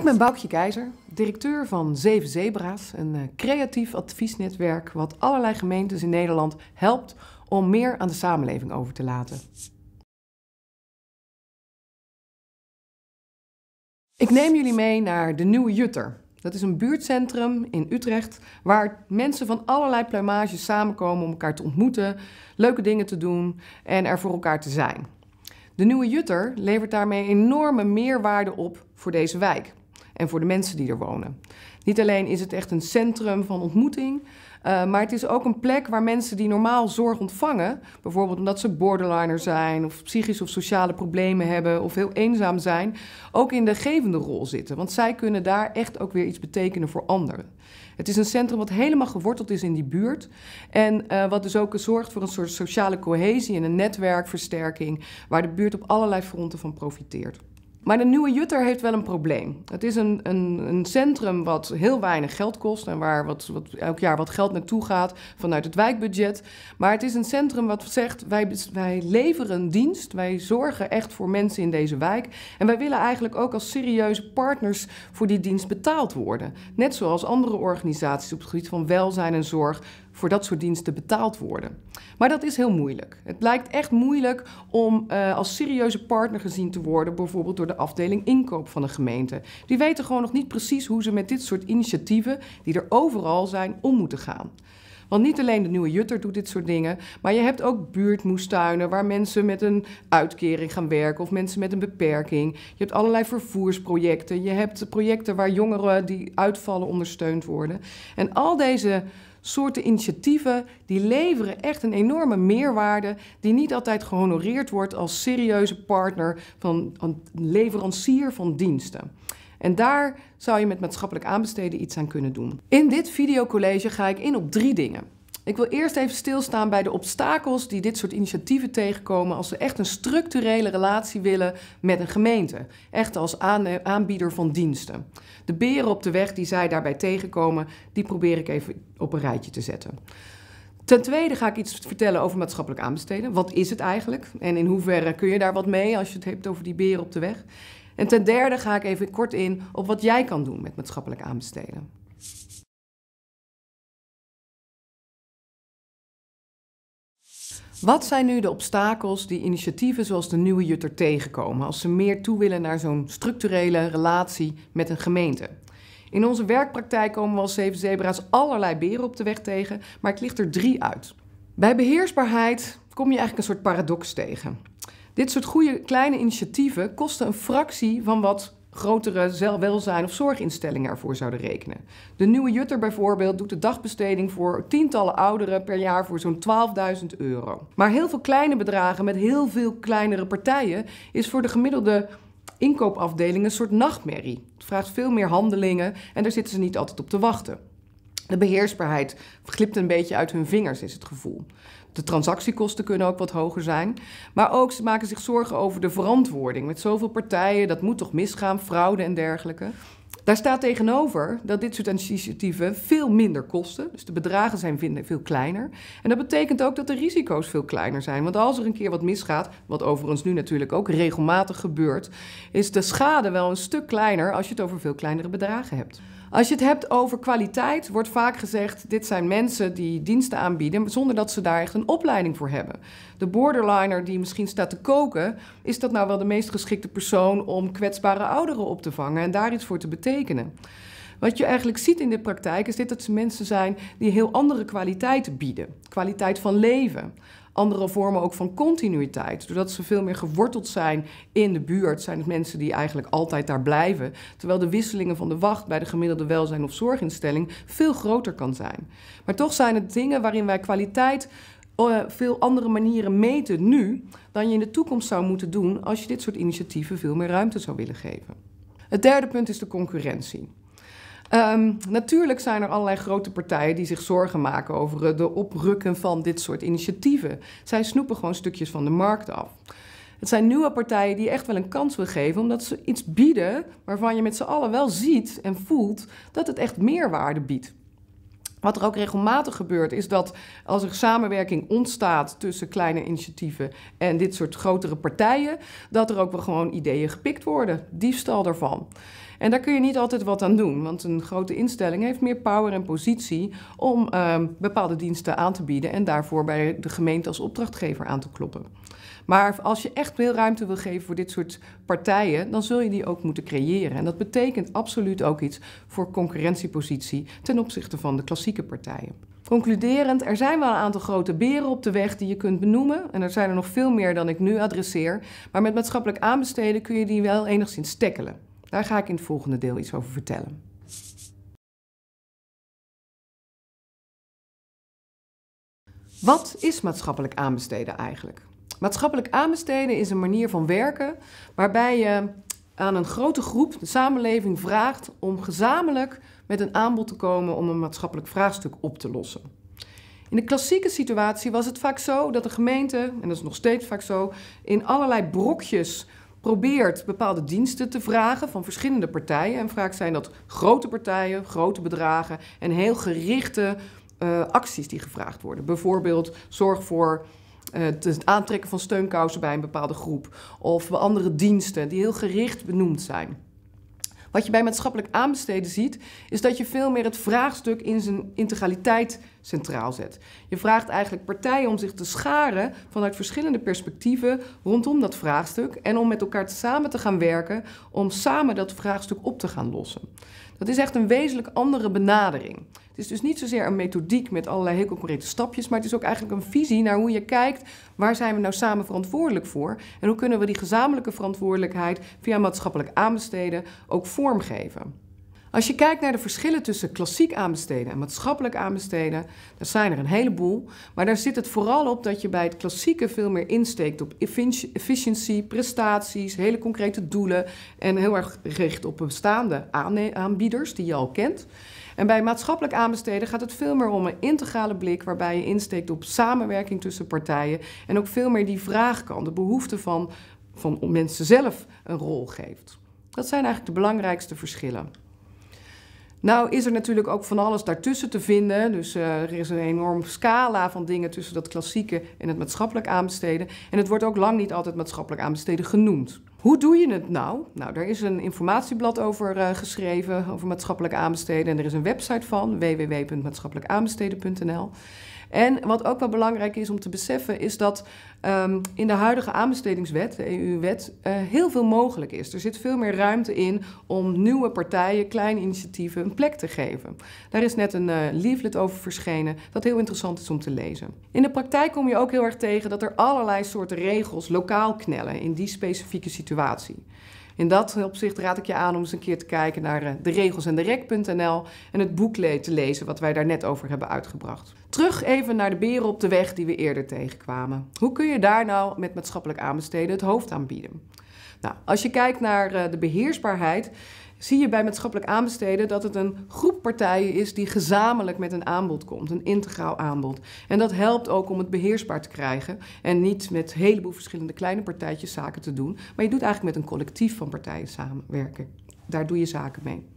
Ik ben Boukje Keizer, directeur van Zeven Zebra's, een eh, creatief adviesnetwerk wat allerlei gemeentes in Nederland helpt om meer aan de samenleving over te laten. Ik neem jullie mee naar de Nieuwe Jutter. Dat is een buurtcentrum in Utrecht waar mensen van allerlei pluimages samenkomen om elkaar te ontmoeten, leuke dingen te doen en er voor elkaar te zijn. De nieuwe Jutter levert daarmee enorme meerwaarde op voor deze wijk en voor de mensen die er wonen. Niet alleen is het echt een centrum van ontmoeting, uh, maar het is ook een plek waar mensen die normaal zorg ontvangen, bijvoorbeeld omdat ze borderliner zijn of psychische of sociale problemen hebben of heel eenzaam zijn, ook in de gevende rol zitten. Want zij kunnen daar echt ook weer iets betekenen voor anderen. Het is een centrum wat helemaal geworteld is in die buurt en uh, wat dus ook zorgt voor een soort sociale cohesie en een netwerkversterking waar de buurt op allerlei fronten van profiteert. Maar de nieuwe Jutter heeft wel een probleem. Het is een, een, een centrum wat heel weinig geld kost en waar wat, wat, elk jaar wat geld naartoe gaat vanuit het wijkbudget. Maar het is een centrum wat zegt: wij, wij leveren een dienst, wij zorgen echt voor mensen in deze wijk. En wij willen eigenlijk ook als serieuze partners voor die dienst betaald worden. Net zoals andere organisaties op het gebied van welzijn en zorg voor dat soort diensten betaald worden. Maar dat is heel moeilijk. Het lijkt echt moeilijk om eh, als serieuze partner gezien te worden, bijvoorbeeld door de afdeling inkoop van de gemeente. Die weten gewoon nog niet precies hoe ze met dit soort initiatieven, die er overal zijn, om moeten gaan. Want niet alleen de nieuwe Jutter doet dit soort dingen, maar je hebt ook buurtmoestuinen waar mensen met een uitkering gaan werken of mensen met een beperking. Je hebt allerlei vervoersprojecten. Je hebt projecten waar jongeren die uitvallen ondersteund worden. En al deze soorten initiatieven die leveren echt een enorme meerwaarde die niet altijd gehonoreerd wordt als serieuze partner van een leverancier van diensten. En daar zou je met maatschappelijk aanbesteden iets aan kunnen doen. In dit videocollege ga ik in op drie dingen. Ik wil eerst even stilstaan bij de obstakels die dit soort initiatieven tegenkomen als ze echt een structurele relatie willen met een gemeente. Echt als aanbieder van diensten. De beren op de weg die zij daarbij tegenkomen, die probeer ik even op een rijtje te zetten. Ten tweede ga ik iets vertellen over maatschappelijk aanbesteden. Wat is het eigenlijk? En in hoeverre kun je daar wat mee als je het hebt over die beren op de weg? En ten derde ga ik even kort in op wat jij kan doen met maatschappelijk aanbesteden. Wat zijn nu de obstakels die initiatieven zoals de Nieuwe Jutter tegenkomen als ze meer toe willen naar zo'n structurele relatie met een gemeente? In onze werkpraktijk komen we als Zeven Zebra's allerlei beren op de weg tegen, maar ik licht er drie uit. Bij beheersbaarheid kom je eigenlijk een soort paradox tegen. Dit soort goede kleine initiatieven kosten een fractie van wat grotere welzijn- of zorginstellingen ervoor zouden rekenen. De Nieuwe Jutter bijvoorbeeld doet de dagbesteding voor tientallen ouderen per jaar voor zo'n 12.000 euro. Maar heel veel kleine bedragen met heel veel kleinere partijen is voor de gemiddelde inkoopafdeling een soort nachtmerrie. Het vraagt veel meer handelingen en daar zitten ze niet altijd op te wachten. De beheersbaarheid glipt een beetje uit hun vingers, is het gevoel. De transactiekosten kunnen ook wat hoger zijn. Maar ook ze maken zich zorgen over de verantwoording. Met zoveel partijen, dat moet toch misgaan, fraude en dergelijke. Daar staat tegenover dat dit soort initiatieven veel minder kosten. Dus de bedragen zijn veel kleiner. En dat betekent ook dat de risico's veel kleiner zijn. Want als er een keer wat misgaat, wat overigens nu natuurlijk ook regelmatig gebeurt, is de schade wel een stuk kleiner als je het over veel kleinere bedragen hebt. Als je het hebt over kwaliteit, wordt vaak gezegd: dit zijn mensen die diensten aanbieden zonder dat ze daar echt een opleiding voor hebben de borderliner die misschien staat te koken, is dat nou wel de meest geschikte persoon om kwetsbare ouderen op te vangen en daar iets voor te betekenen? Wat je eigenlijk ziet in de praktijk is dit dat ze mensen zijn die heel andere kwaliteiten bieden. Kwaliteit van leven, andere vormen ook van continuïteit. Doordat ze veel meer geworteld zijn in de buurt, zijn het mensen die eigenlijk altijd daar blijven. Terwijl de wisselingen van de wacht bij de gemiddelde welzijn- of zorginstelling veel groter kan zijn. Maar toch zijn het dingen waarin wij kwaliteit eh, veel andere manieren meten nu dan je in de toekomst zou moeten doen als je dit soort initiatieven veel meer ruimte zou willen geven. Het derde punt is de concurrentie. Ehm, natuurlijk zijn er allerlei grote partijen die zich zorgen maken over de oprukken van dit soort initiatieven. Zij snoepen gewoon stukjes van de markt af. Het zijn nieuwe partijen die echt wel een kans willen geven, omdat ze iets bieden waarvan je met z'n allen wel ziet en voelt dat het echt meerwaarde biedt. Wat er ook regelmatig gebeurt, is dat als er samenwerking ontstaat tussen kleine initiatieven en dit soort grotere partijen, dat er ook wel gewoon ideeën gepikt worden. Diefstal daarvan. En daar kun je niet altijd wat aan doen, want een grote instelling heeft meer power en positie om ehm, bepaalde diensten aan te bieden en daarvoor bij de gemeente als opdrachtgever aan te kloppen. Maar als je echt veel ruimte wil geven voor dit soort partijen, dan zul je die ook moeten creëren. En dat betekent absoluut ook iets voor concurrentiepositie ten opzichte van de klassieke partijen. Concluderend, er zijn wel een aantal grote beren op de weg die je kunt benoemen. En er zijn er nog veel meer dan ik nu adresseer. Maar met maatschappelijk aanbesteden kun je die wel enigszins tackelen. Daar ga ik in het volgende deel iets over vertellen. Wat is maatschappelijk aanbesteden eigenlijk? Maatschappelijk aanbesteden is een manier van werken waarbij je aan een grote groep, de samenleving, vraagt om gezamenlijk met een aanbod te komen om een maatschappelijk vraagstuk op te lossen. In de klassieke situatie was het vaak zo dat de gemeente, en dat is nog steeds vaak zo, in allerlei brokjes probeert bepaalde diensten te vragen van verschillende partijen. En vaak zijn dat grote partijen, grote bedragen en heel gerichte eh, acties die gevraagd worden. Bijvoorbeeld zorg voor het eh, aantrekken van steunkousen bij een bepaalde groep of bij andere diensten die heel gericht benoemd zijn. Wat je bij maatschappelijk aanbesteden ziet, is dat je veel meer het vraagstuk in zijn integraliteit centraal zet. Je vraagt eigenlijk partijen om zich te scharen vanuit verschillende perspectieven rondom dat vraagstuk en om met elkaar samen te gaan werken om samen dat vraagstuk op te gaan lossen. Dat is echt een wezenlijk andere benadering. Het is dus niet zozeer een methodiek met allerlei heel concrete stapjes, maar het is ook eigenlijk een visie naar hoe je kijkt waar zijn we nou samen verantwoordelijk voor en hoe kunnen we die gezamenlijke verantwoordelijkheid via maatschappelijk aanbesteden ook vormgeven. Als je kijkt naar de verschillen tussen klassiek aanbesteden en maatschappelijk aanbesteden, dan zijn er een heleboel. Maar daar zit het vooral op dat je bij het klassieke veel meer insteekt op efficiëntie, prestaties, hele concrete doelen en heel erg gericht op bestaande aanbieders die je al kent. En bij maatschappelijk aanbesteden gaat het veel meer om een integrale blik waarbij je insteekt op samenwerking tussen partijen en ook veel meer die vraagkant, de behoefte van, van mensen zelf een rol geeft. Dat zijn eigenlijk de belangrijkste verschillen. Nou is er natuurlijk ook van alles daartussen te vinden. Dus eh, er is een enorme scala van dingen tussen dat klassieke en het maatschappelijk aanbesteden. En het wordt ook lang niet altijd maatschappelijk aanbesteden genoemd. Hoe doe je het nou? Nou, daar is een informatieblad over eh, geschreven, over maatschappelijk aanbesteden. En er is een website van, www.maatschappelijkaanbesteden.nl. En wat ook wel belangrijk is om te beseffen, is dat ehm, in de huidige aanbestedingswet, de EU-wet, eh, heel veel mogelijk is. Er zit veel meer ruimte in om nieuwe partijen, kleine initiatieven, een plek te geven. Daar is net een uh, leaflet over verschenen, dat heel interessant is om te lezen. In de praktijk kom je ook heel erg tegen dat er allerlei soorten regels lokaal knellen in die specifieke situatie. In dat opzicht raad ik je aan om eens een keer te kijken naar eh, de regels en de rek.nl en het boek te lezen wat wij daar net over hebben uitgebracht. Terug even naar de beren op de weg die we eerder tegenkwamen. Hoe kun je daar nou met maatschappelijk aanbesteden het hoofd aan bieden? Nou, als je kijkt naar eh, de beheersbaarheid, zie je bij maatschappelijk aanbesteden dat het een groep partijen is die gezamenlijk met een aanbod komt, een integraal aanbod. En dat helpt ook om het beheersbaar te krijgen en niet met een heleboel verschillende kleine partijtjes zaken te doen, maar je doet eigenlijk met een collectief van partijen samenwerken. Daar doe je zaken mee.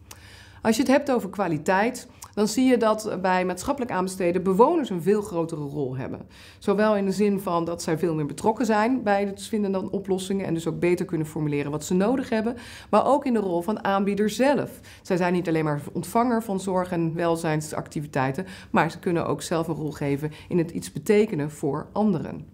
Als je het hebt over kwaliteit, dan zie je dat bij maatschappelijk aanbesteden bewoners een veel grotere rol hebben. Zowel in de zin van dat zij veel meer betrokken zijn bij het vinden van oplossingen en dus ook beter kunnen formuleren wat ze nodig hebben, maar ook in de rol van aanbieder zelf. Zij zijn niet alleen maar ontvanger van zorg en welzijnsactiviteiten, maar ze kunnen ook zelf een rol geven in het iets betekenen voor anderen.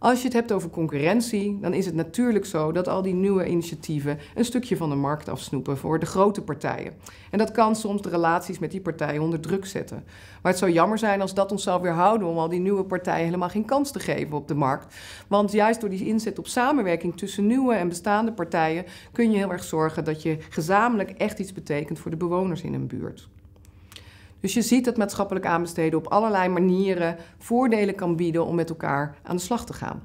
Als je het hebt over concurrentie, dan is het natuurlijk zo dat al die nieuwe initiatieven een stukje van de markt afsnoepen voor de grote partijen. En dat kan soms de relaties met die partijen onder druk zetten. Maar het zou jammer zijn als dat ons zou weerhouden om al die nieuwe partijen helemaal geen kans te geven op de markt. Want juist door die inzet op samenwerking tussen nieuwe en bestaande partijen kun je heel erg zorgen dat je gezamenlijk echt iets betekent voor de bewoners in een buurt. Dus je ziet dat maatschappelijk aanbesteden op allerlei manieren voordelen kan bieden om met elkaar aan de slag te gaan.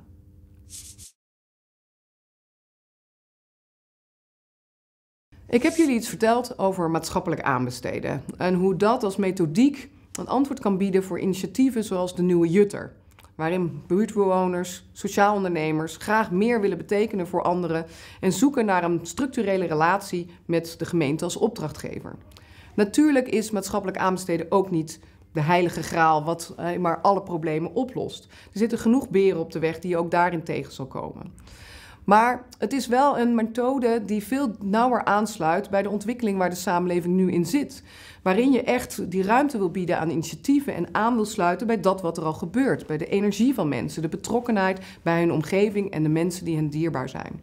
Ik heb jullie iets verteld over maatschappelijk aanbesteden en hoe dat als methodiek een antwoord kan bieden voor initiatieven zoals de Nieuwe Jutter, waarin buurtbewoners, sociaal ondernemers graag meer willen betekenen voor anderen en zoeken naar een structurele relatie met de gemeente als opdrachtgever. Natuurlijk is maatschappelijk aanbesteden ook niet de heilige graal wat eh, maar alle problemen oplost. Er zitten genoeg beren op de weg die je ook daarin tegen zal komen. Maar het is wel een methode die veel nauwer aansluit bij de ontwikkeling waar de samenleving nu in zit. Waarin je echt die ruimte wil bieden aan initiatieven en aan wil sluiten bij dat wat er al gebeurt. Bij de energie van mensen, de betrokkenheid bij hun omgeving en de mensen die hen dierbaar zijn.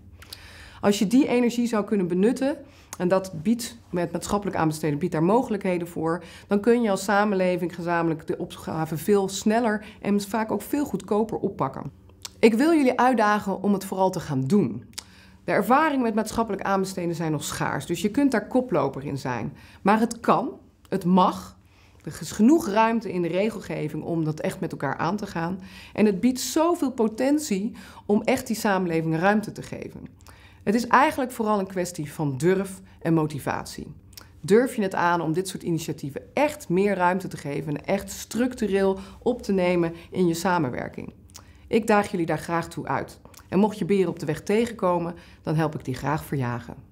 Als je die energie zou kunnen benutten, en dat biedt, met maatschappelijk aanbesteden, biedt daar mogelijkheden voor. Dan kun je als samenleving gezamenlijk de opgave veel sneller en vaak ook veel goedkoper oppakken. Ik wil jullie uitdagen om het vooral te gaan doen. De ervaringen met maatschappelijk aanbesteden zijn nog schaars, dus je kunt daar koploper in zijn. Maar het kan, het mag. Er is genoeg ruimte in de regelgeving om dat echt met elkaar aan te gaan. En het biedt zoveel potentie om echt die samenleving ruimte te geven. Het is eigenlijk vooral een kwestie van durf en motivatie. Durf je het aan om dit soort initiatieven echt meer ruimte te geven en echt structureel op te nemen in je samenwerking? Ik daag jullie daar graag toe uit. En mocht je beren op de weg tegenkomen, dan help ik die graag verjagen.